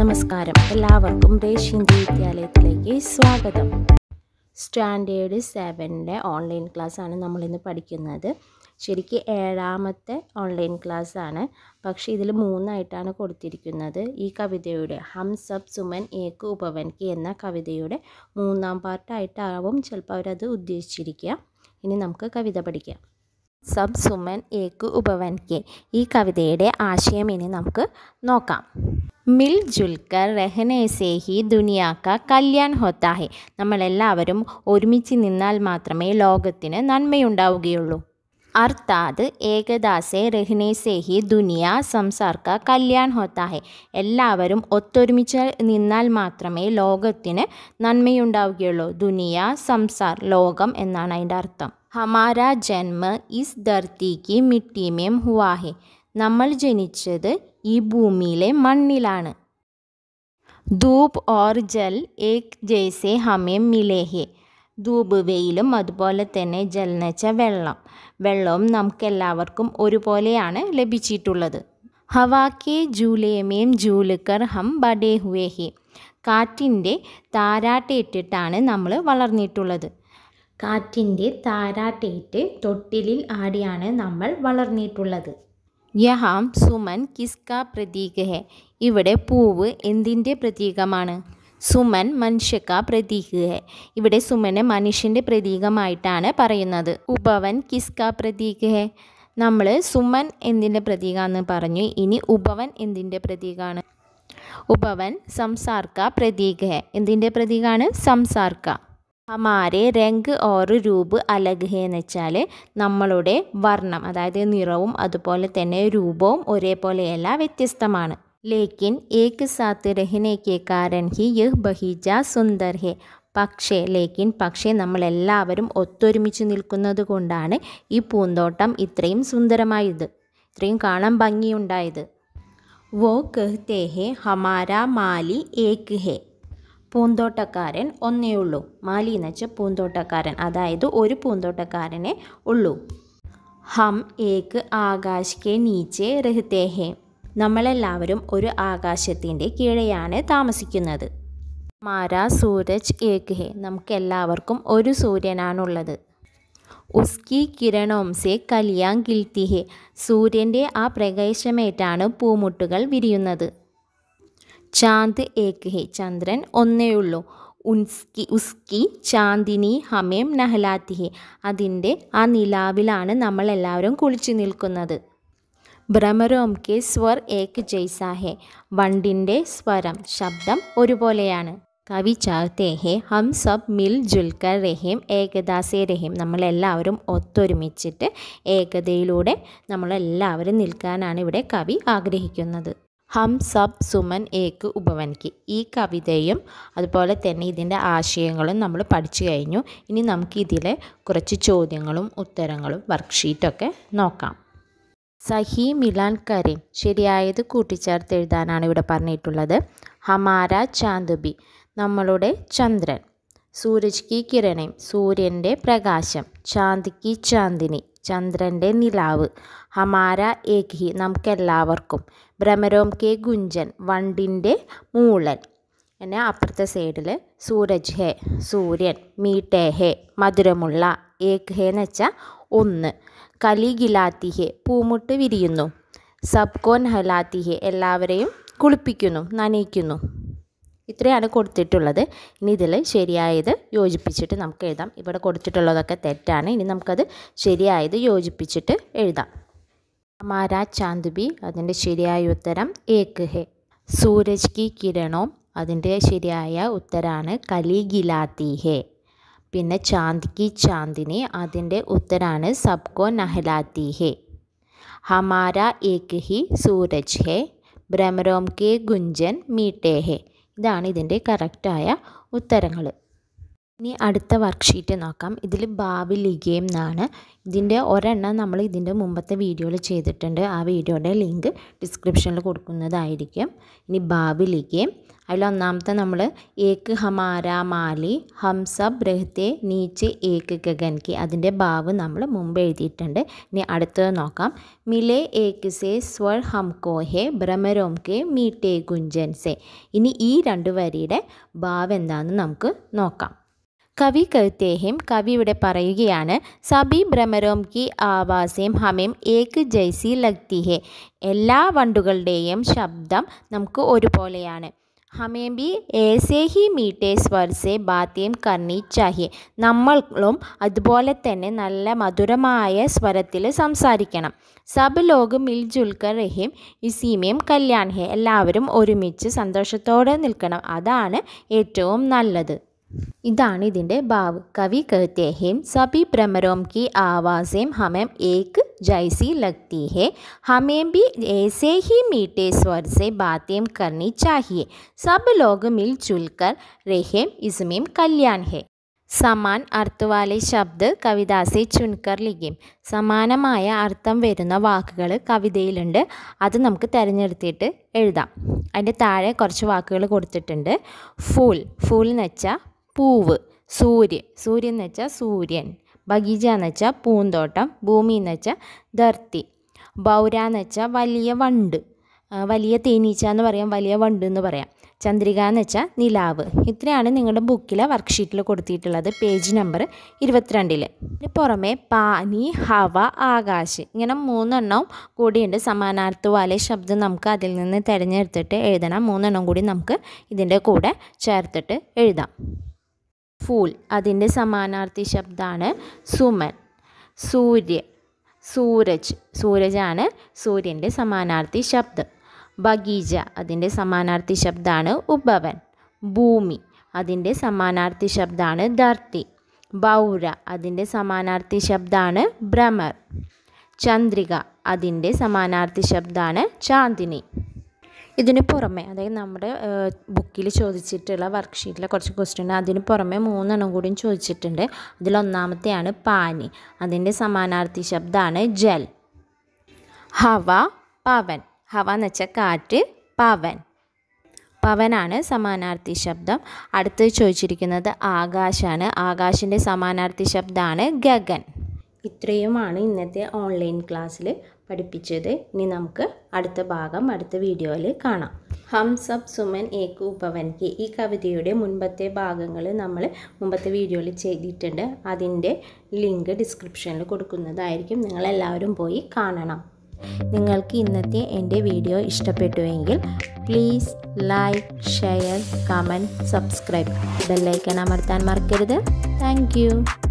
നമസ്കാരം എല്ലാവർക്കും ദേശീയ വിദ്യാലയത്തിലേക്ക് സ്വാഗതം സ്റ്റാൻഡേർഡ് സെവൻ്റെ ഓൺലൈൻ ക്ലാസ്സാണ് നമ്മളിന്ന് പഠിക്കുന്നത് ശരിക്കും ഏഴാമത്തെ ഓൺലൈൻ ക്ലാസ്സാണ് പക്ഷേ ഇതിൽ മൂന്നായിട്ടാണ് കൊടുത്തിരിക്കുന്നത് ഈ കവിതയുടെ ഹം സബ് സുമൻ ഏക്ക് ഉപവൻ കി എന്ന കവിതയുടെ മൂന്നാം പാർട്ടായിട്ടാവും ചിലപ്പോൾ അവരത് ഉദ്ദേശിച്ചിരിക്കുക ഇനി നമുക്ക് കവിത പഠിക്കാം സബ് സുമൻ ഏക്ക് ഉപവൻ കെ ഈ കവിതയുടെ ആശയം ഇനി നമുക്ക് നോക്കാം മിൽ കർ രഹനെ സേഹി ദുനിയാക്ക കല്യാൺ ഹൊത്താഹെ നമ്മളെല്ലാവരും ഒരുമിച്ച് നിന്നാൽ മാത്രമേ ലോകത്തിന് നന്മയുണ്ടാവുകയുള്ളൂ അർത്ഥാത് ഏകദാസെ രഹ്നെ സേഹി ദുനിയ സംസാർക്ക കല്യാൺ ഹോത്താ എല്ലാവരും ഒത്തൊരുമിച്ച് നിന്നാൽ മാത്രമേ ലോകത്തിന് നന്മയുണ്ടാവുകയുള്ളൂ ദുനിയ സംസാർ ലോകം എന്നാണ് അതിൻ്റെ അർത്ഥം ഹമാര ജന്മ ഇസ് ധർത്തിക്ക് മിട്ടിമേം ഹുവാഹെ നമ്മൾ ജനിച്ചത് ഈ ഭൂമിയിലെ മണ്ണിലാണ് ധൂപ് ഓർ ജൽ ഏക് ജയ്സെ ഹമേ മിലേഹെ ധൂപ് വെയിലും അതുപോലെ തന്നെ ജൽ എന്ന് വെച്ചാൽ വെള്ളം വെള്ളവും നമുക്കെല്ലാവർക്കും ഒരുപോലെയാണ് ലഭിച്ചിട്ടുള്ളത് ഹവാക്കെ ജൂലേമേം ജൂലുക്കർ ഹം ബഡേ ഹുവേ കാറ്റിൻ്റെ താരാട്ടേറ്റിട്ടാണ് നമ്മൾ വളർന്നിട്ടുള്ളത് കാറ്റിൻ്റെ താരാട്ടേറ്റ് തൊട്ടിലിൽ ആടിയാണ് നമ്മൾ വളർന്നിട്ടുള്ളത് യഹാം സുമൻ കിസ്ക പ്രതീക ഹെ ഇവിടെ പൂവ് എന്തിൻ്റെ പ്രതീകമാണ് സുമൻ മനുഷ്യക്ക പ്രതീക ഹെ ഇവിടെ സുമനെ മനുഷ്യൻ്റെ പ്രതീകമായിട്ടാണ് പറയുന്നത് ഉപവൻ കിസ്ക പ്രതീക ഹെ നമ്മൾ സുമൻ എന്തിൻ്റെ പ്രതീകമാണെന്ന് പറഞ്ഞു ഇനി ഉപവൻ എന്തിൻ്റെ പ്രതീകമാണ് ഉപവൻ സംസാർക്ക പ്രതീക ഹെ എന്തിൻ്റെ പ്രതീകമാണ് സംസാർക്ക ഹമാരെ രംഗ് ഓറ് രൂപ് അലഗ് ഹേ എന്ന് വെച്ചാൽ നമ്മളുടെ വർണ്ണം അതായത് നിറവും അതുപോലെ തന്നെ രൂപവും ഒരേപോലെയല്ല വ്യത്യസ്തമാണ് ലേക്കിൻ ഏക്ക് സാത്ത് രഹിനേക്ക് കാരൻ ഹി യഹ് ബഹിജ സുന്ദർ ഹെ പക്ഷേ ലേക്കിൻ പക്ഷേ നമ്മളെല്ലാവരും ഒത്തൊരുമിച്ച് നിൽക്കുന്നത് കൊണ്ടാണ് ഈ പൂന്തോട്ടം ഇത്രയും സുന്ദരമായത് ഇത്രയും കാണാൻ ഭംഗിയുണ്ടായത് വോ കെഹ് തേ ഹെ ഹമാര മാലി ഏക്ക് ഹെ പൂന്തോട്ടക്കാരൻ ഒന്നേ ഉള്ളൂ മാലി എന്ന് വെച്ചാൽ പൂന്തോട്ടക്കാരൻ അതായത് ഒരു പൂന്തോട്ടക്കാരനെ ഉള്ളൂ ഹം ഏക്ക് ആകാശ് കെ നീച്ചെ റഹ്തേ ഹേ നമ്മളെല്ലാവരും ഒരു ആകാശത്തിൻ്റെ കീഴെയാണ് താമസിക്കുന്നത് മാരാ സൂരജ് ഏക്ക് ഹേ നമുക്ക് എല്ലാവർക്കും ഒരു സൂര്യനാണുള്ളത് ഉസ്കി കിരണോംസെ കലിയാൻ ഗിൽത്തി ഹേ സൂര്യൻ്റെ ആ പ്രകേശമേറ്റാണ് പൂമുട്ടുകൾ വിരിയുന്നത് ചാന്ത് ഏക് ഹേ ചന്ദ്രൻ ഒന്നേ ഉള്ളൂ ഉൻസ്കി ഉസ്കി ചാന്ദിനി ഹമേം നഹലാത്തി ഹേ അതിൻ്റെ ആ നിലാവിലാണ് നമ്മൾ എല്ലാവരും കുളിച്ചു നിൽക്കുന്നത് ഭ്രമരോം കെ സ്വർ ഏക് ജയ്സാഹെ വണ്ടിൻ്റെ സ്വരം ശബ്ദം ഒരുപോലെയാണ് കവി ചാർത്തേ ഹെ ഹം സബ് മിൽ ജുൽക്കർ റഹീം ഏകദാസേ റഹീം നമ്മളെല്ലാവരും ഒത്തൊരുമിച്ചിട്ട് ഏകതയിലൂടെ നമ്മളെല്ലാവരും നിൽക്കാനാണ് ഇവിടെ കവി ആഗ്രഹിക്കുന്നത് ഹം സബ് സുമൻ ഏക്ക് ഉപവൻക്ക് ഈ കവിതയും അതുപോലെ തന്നെ ഇതിൻ്റെ ആശയങ്ങളും നമ്മൾ പഠിച്ചു കഴിഞ്ഞു ഇനി നമുക്ക് ഇതിലെ കുറച്ച് ചോദ്യങ്ങളും ഉത്തരങ്ങളും വർക്ക്ഷീറ്റൊക്കെ നോക്കാം സഹി മിലാൻ കരീം ശരിയായത് കൂട്ടിച്ചേർത്ത് എഴുതാനാണ് ഇവിടെ പറഞ്ഞിട്ടുള്ളത് ഹമാര ചാന്ദുബി നമ്മളുടെ ചന്ദ്രൻ സൂരജ് കി കിരണയും സൂര്യൻ്റെ പ്രകാശം കി ചാന്ദിനി ചന്ദ്രൻ്റെ നിലാവ് ഹമാര ഏക് നമുക്കെല്ലാവർക്കും ഭ്രമരോം കെ ഗുഞ്ചൻ വണ്ടിൻ്റെ മൂളൻ എന്നെ അപ്പുറത്തെ സൈഡിൽ സൂരജ് ഹേ സൂര്യൻ മീട്ടേ ഹേ മധുരമുള്ള ഏക് ഹേ എന്ന് വെച്ചാൽ ഒന്ന് കലി ഗിലാത്തി ഹേ പൂമുട്ട് വിരിയുന്നു സബ്കോൻ ഹലാത്തി ഹേ എല്ലാവരെയും കുളിപ്പിക്കുന്നു നനയിക്കുന്നു ഇത്രയാണ് കൊടുത്തിട്ടുള്ളത് ഇനി ഇതിൽ ശരിയായത് യോജിപ്പിച്ചിട്ട് നമുക്ക് എഴുതാം ഇവിടെ കൊടുത്തിട്ടുള്ളതൊക്കെ തെറ്റാണ് ഇനി നമുക്കത് ശരിയായത് യോജിപ്പിച്ചിട്ട് എഴുതാം हमारा ചാന്ദുബി അതിൻ്റെ ശരിയായ ഉത്തരം ഏക്ക് ഹെ സൂരജ് കി കിരണോ അതിൻ്റെ ശരിയായ ഉത്തരാണ് കലി ഗിലാത്തി ഹെ പിന്നെ ചാന്ദ് കി ചാന്ദിനി അതിൻ്റെ ഉത്തരാണ് സബ്കോ നഹലാത്തി ഹെ ഹമാര ഏക്ക് ഹി സൂരജ് ഹെ ബ്രഹ്മരോം കെ ഗുഞ്ചൻ മീട്ടേ ഹെ ഇതാണ് ഇതിൻ്റെ കറക്റ്റായ ഉത്തരങ്ങൾ ഇനി അടുത്ത വർക്ക്ഷീറ്റ് നോക്കാം ഇതിൽ ബാബി ലിഗേം എന്നാണ് ഇതിൻ്റെ ഒരെണ്ണം നമ്മൾ ഇതിൻ്റെ മുമ്പത്തെ വീഡിയോയിൽ ചെയ്തിട്ടുണ്ട് ആ വീഡിയോയുടെ ലിങ്ക് ഡിസ്ക്രിപ്ഷനിൽ കൊടുക്കുന്നതായിരിക്കും ഇനി ബാബി ലിഗേം അതിലൊന്നാമത്തെ നമ്മൾ ഏക്ക് ഹമാര മാലി ഹംസ ബ്രഹത്തെ നീച്ച് ഏക്ക് ഗഗൻകി അതിൻ്റെ ഭാവ് നമ്മൾ മുമ്പ് എഴുതിയിട്ടുണ്ട് ഇനി അടുത്തത് നോക്കാം മിലേ ഏക്ക് സേ സ്വർ ഹംകോ ഹെ ഭ്രമരോം കെ മീട്ടേ ഗുഞ്ചൻ സെ ഇനി ഈ രണ്ട് വരിയുടെ ഭാവ് എന്താണെന്ന് നമുക്ക് നോക്കാം കവി കഴുത്തേഹിം കവി ഇവിടെ പറയുകയാണ് സബി ഭ്രമരോം കി ആവാസേം ഹമേം ഏക്ക് ജയ്സി ലഗ്തി എല്ലാ വണ്ടുകളുടെയും ശബ്ദം നമുക്ക് ഒരുപോലെയാണ് हमें भी ऐसे ഹി മീറ്റേഴ്സ് വർസേ ബാത്യം കർണി ചാഹിയെ നമ്മളും അതുപോലെ തന്നെ നല്ല മധുരമായ സ്വരത്തിൽ സംസാരിക്കണം സബ് ലോക് മിൽ ജുൽക്കർ റഹീം ഇസീമയും കല്യാൺ ഹെ എല്ലാവരും ഒരുമിച്ച് സന്തോഷത്തോടെ നിൽക്കണം അതാണ് ഏറ്റവും നല്ലത് ഇതാണ് ഇതിൻ്റെ ഭാവ് കവി കഹത്തെ ഹേം സബി ഭ്രമരോം കി ആവാസേം ഹമേം ഏക് जैसी लगती है हमें भी ऐसे ही मीठे स्वर से बातें करनी चाहिए सब लोग मिलजुल कर रहें इसमें कल्याण है സമാൻ അർത്ഥ വാലെ ശബ്ദ് കവിതാസെ ചുൻകർ ലിഖിം സമാനമായ അർത്ഥം വരുന്ന വാക്കുകൾ കവിതയിലുണ്ട് അത് നമുക്ക് തിരഞ്ഞെടുത്തിട്ട് എഴുതാം അതിൻ്റെ താഴെ കുറച്ച് വാക്കുകൾ കൊടുത്തിട്ടുണ്ട് ഫുൾ ഫുൾ എന്ന് വെച്ചാൽ പൂവ് സൂര്യൻ സൂര്യൻ എന്ന് വെച്ചാൽ സൂര്യൻ ബഗീജ എന്ന് വെച്ചാൽ പൂന്തോട്ടം ഭൂമി എന്ന് വെച്ചാൽ ധർത്തി ബൗര എന്ന് വെച്ചാൽ വലിയ വണ്ട് വലിയ തേനീച്ച എന്ന് പറയാം വലിയ വണ്ട് എന്ന് പറയാം ചന്ദ്രിക എന്ന് വെച്ചാൽ നിലാവ് ഇത്രയാണ് നിങ്ങളുടെ ബുക്കിലെ വർക്ക്ഷീറ്റിൽ കൊടുത്തിട്ടുള്ളത് പേജ് നമ്പർ ഇരുപത്തിരണ്ടിൽ ഇതിന് പുറമെ പാനി ഹവ ആകാശ് ഇങ്ങനെ മൂന്നെണ്ണവും കൂടിയുണ്ട് സമാനാർത്ഥവാലെ ശബ്ദം നമുക്ക് അതിൽ നിന്ന് തിരഞ്ഞെടുത്തിട്ട് എഴുതണം മൂന്നെണ്ണം കൂടി നമുക്ക് ഇതിൻ്റെ കൂടെ ചേർത്തിട്ട് എഴുതാം ഫൂൽ അതിൻ്റെ സമാനാർത്ഥി ശബ്ദമാണ് സുമൻ സൂര്യ സൂരജ് സൂരജാണ് സൂര്യൻ്റെ സമാനാർത്ഥി ശബ്ദം ബഗീജ അതിൻ്റെ സമാനാർത്ഥി ശബ്ദമാണ് ഉപവൻ ഭൂമി അതിൻ്റെ സമാനാർത്ഥി ശബ്ദമാണ് ധർത്തി ബൗര അതിൻ്റെ സമാനാർത്ഥി ശബ്ദമാണ് ഭ്രമർ ചന്ദ്രിക അതിൻ്റെ സമാനാർത്ഥി ശബ്ദമാണ് ചാന്ദിനി ഇതിന് പുറമെ അതായത് നമ്മുടെ ബുക്കിൽ ചോദിച്ചിട്ടുള്ള വർക്ക് ഷീറ്റിലെ കുറച്ച് ക്വസ്റ്റ്യൻ അതിന് പുറമെ മൂന്നെണ്ണം കൂടിയും ചോദിച്ചിട്ടുണ്ട് അതിലൊന്നാമത്തെയാണ് പാനി അതിൻ്റെ സമാനാർത്ഥി ശബ്ദമാണ് ജൽ ഹവ പവൻ ഹവ എന്ന് വെച്ചാൽ കാറ്റ് പവൻ പവനാണ് സമാനാർത്ഥി ശബ്ദം അടുത്ത് ചോദിച്ചിരിക്കുന്നത് ആകാശാണ് ആകാശിൻ്റെ സമാനാർത്ഥി ശബ്ദമാണ് ഗഗൻ ഇത്രയുമാണ് ഇന്നത്തെ ഓൺലൈൻ ക്ലാസ്സിൽ പഠിപ്പിച്ചത് ഇനി നമുക്ക് അടുത്ത ഭാഗം അടുത്ത വീഡിയോയിൽ കാണാം ഹംസപ് സുമൻ ഏക്ക് ഉപവൻക്ക് ഈ കവിതയുടെ മുൻപത്തെ ഭാഗങ്ങൾ നമ്മൾ മുമ്പത്തെ വീഡിയോയിൽ ചെയ്തിട്ടുണ്ട് അതിൻ്റെ ലിങ്ക് ഡിസ്ക്രിപ്ഷനിൽ കൊടുക്കുന്നതായിരിക്കും നിങ്ങളെല്ലാവരും പോയി കാണണം നിങ്ങൾക്ക് ഇന്നത്തെ എൻ്റെ വീഡിയോ ഇഷ്ടപ്പെട്ടുവെങ്കിൽ please like share comment subscribe bell icon അമർത്താൻ മറക്കരുത് താങ്ക്